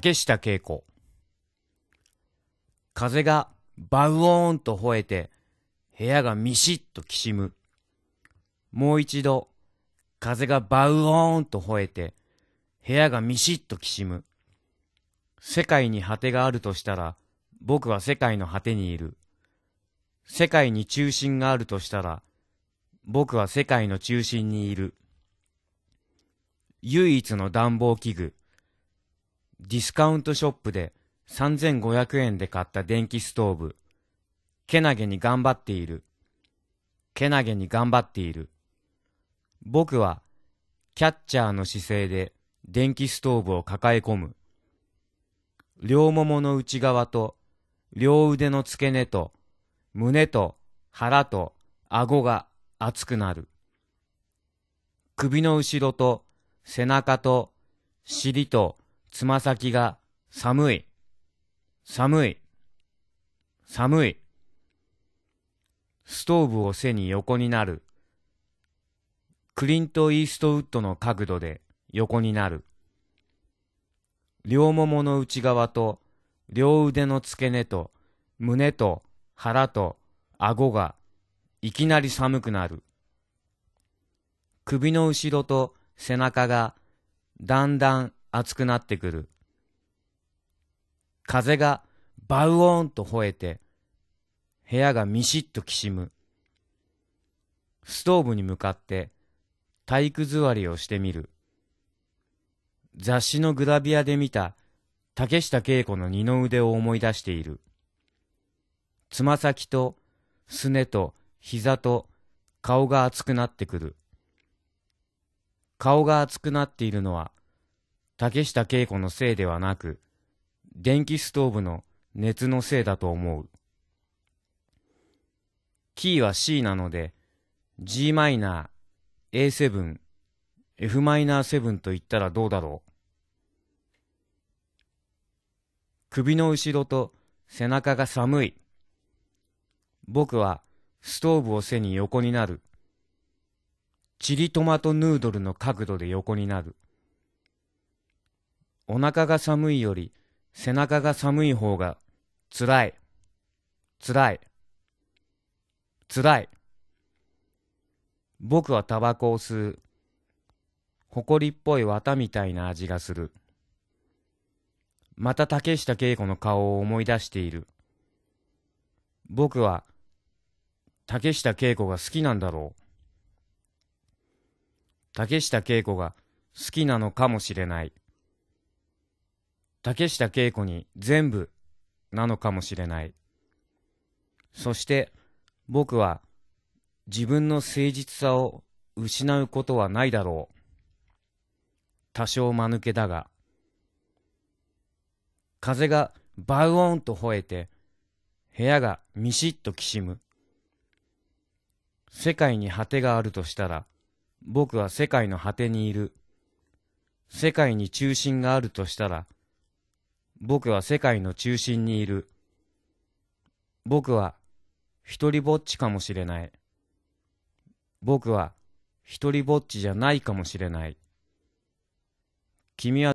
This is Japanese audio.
竹下恵子風がバウオーンと吠えて部屋がミシッときしむもう一度風がバウオーンと吠えて部屋がミシッときしむ世界に果てがあるとしたら僕は世界の果てにいる世界に中心があるとしたら僕は世界の中心にいる唯一の暖房器具ディスカウントショップで3500円で買った電気ストーブ。けなげに頑張っている。けなげに頑張っている。僕はキャッチャーの姿勢で電気ストーブを抱え込む。両ももの内側と両腕の付け根と胸と腹と顎が熱くなる。首の後ろと背中と尻とつま先が寒い、寒い、寒い。ストーブを背に横になる。クリント・イーストウッドの角度で横になる。両ももの内側と両腕の付け根と胸と腹と顎がいきなり寒くなる。首の後ろと背中がだんだん熱くなってくる。風がバウオーンと吠えて、部屋がミシッときしむ。ストーブに向かって体育座りをしてみる。雑誌のグラビアで見た竹下恵子の二の腕を思い出している。つま先とすねと膝と顔が熱くなってくる。顔が熱くなっているのは竹下恵子のせいではなく、電気ストーブの熱のせいだと思う。キーは C なので、g マイナー、A7、f マイナー7と言ったらどうだろう。首の後ろと背中が寒い。僕はストーブを背に横になる。チリトマトヌードルの角度で横になる。お腹が寒いより背中が寒い方がつらい、つらい、つらい。僕はタバコを吸う。埃っぽい綿みたいな味がする。また竹下恵子の顔を思い出している。僕は竹下恵子が好きなんだろう。竹下恵子が好きなのかもしれない。竹下恵子に全部なのかもしれない。そして僕は自分の誠実さを失うことはないだろう。多少間抜けだが。風がバウオンと吠えて、部屋がミシッときしむ。世界に果てがあるとしたら、僕は世界の果てにいる。世界に中心があるとしたら、僕は世界の中心にいる。僕は一りぼっちかもしれない。僕は一りぼっちじゃないかもしれない。君は